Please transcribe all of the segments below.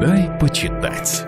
Дай почитать.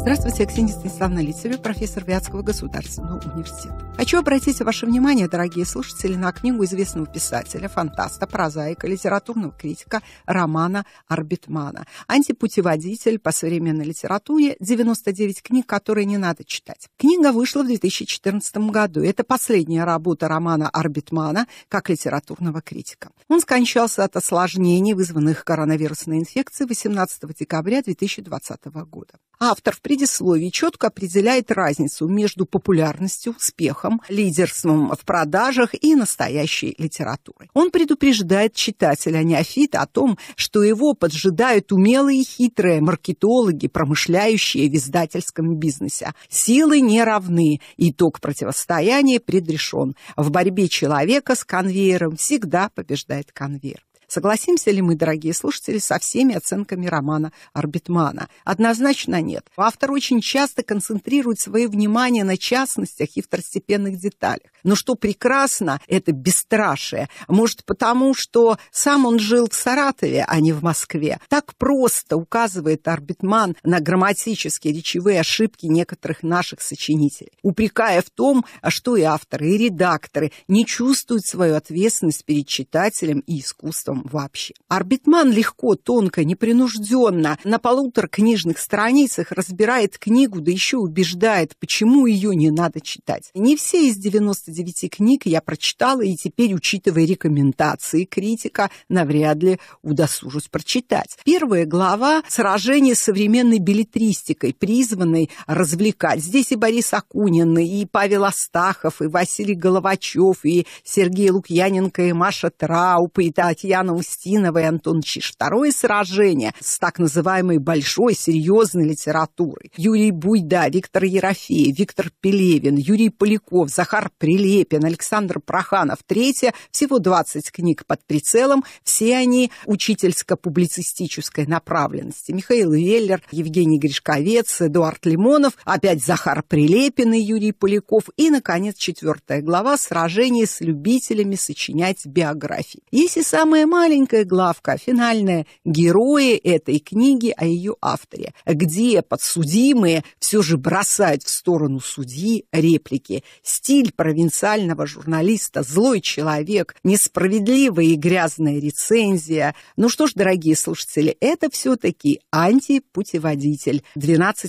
Здравствуйте, я Ксения Станиславна Лицева, профессор Вятского государственного университета. Хочу обратить ваше внимание, дорогие слушатели, на книгу известного писателя, фантаста, прозаика, литературного критика Романа Арбитмана. Антипутеводитель по современной литературе, 99 книг, которые не надо читать. Книга вышла в 2014 году. Это последняя работа Романа Арбитмана как литературного критика. Он скончался от осложнений, вызванных коронавирусной инфекцией 18 декабря 2020 года. Автор в предисловии четко определяет разницу между популярностью, успехом, лидерством в продажах и настоящей литературой. Он предупреждает читателя а неофита о том, что его поджидают умелые и хитрые маркетологи, промышляющие в издательском бизнесе. Силы не равны, итог противостояния предрешен. В борьбе человека с конвейером всегда побеждает конвейер. Согласимся ли мы, дорогие слушатели, со всеми оценками романа Арбитмана? Однозначно нет. Автор очень часто концентрирует свое внимание на частностях и второстепенных деталях. Но что прекрасно, это бесстрашие. Может, потому что сам он жил в Саратове, а не в Москве. Так просто указывает Арбитман на грамматические речевые ошибки некоторых наших сочинителей, упрекая в том, что и авторы, и редакторы не чувствуют свою ответственность перед читателем и искусством вообще. Арбитман легко, тонко, непринужденно на полутора книжных страницах разбирает книгу, да еще убеждает, почему ее не надо читать. Не все из 99 книг я прочитала, и теперь, учитывая рекомендации критика, навряд ли удосужусь прочитать. Первая глава «Сражение с современной билетристикой», призванной развлекать. Здесь и Борис Акунин, и Павел Астахов, и Василий Головачев, и Сергей Лукьяненко, и Маша Трауп, и Татьяна Татьяна Устинова и Антон Чиш. Второе сражение с так называемой большой серьезной литературой. Юрий Буйда, Виктор Ерофеев, Виктор Пелевин, Юрий Поляков, Захар Прилепин, Александр Проханов. Третье, всего 20 книг под прицелом. Все они учительско-публицистической направленности. Михаил Веллер, Евгений Гришковец, Эдуард Лимонов, опять Захар Прилепин и Юрий Поляков. И, наконец, четвертая глава «Сражение с любителями сочинять биографии». Если самое мало маленькая главка, финальная, герои этой книги о ее авторе, где подсудимые все же бросают в сторону судьи реплики. Стиль провинциального журналиста, злой человек, несправедливая и грязная рецензия. Ну что ж, дорогие слушатели, это все-таки антипутеводитель 12+.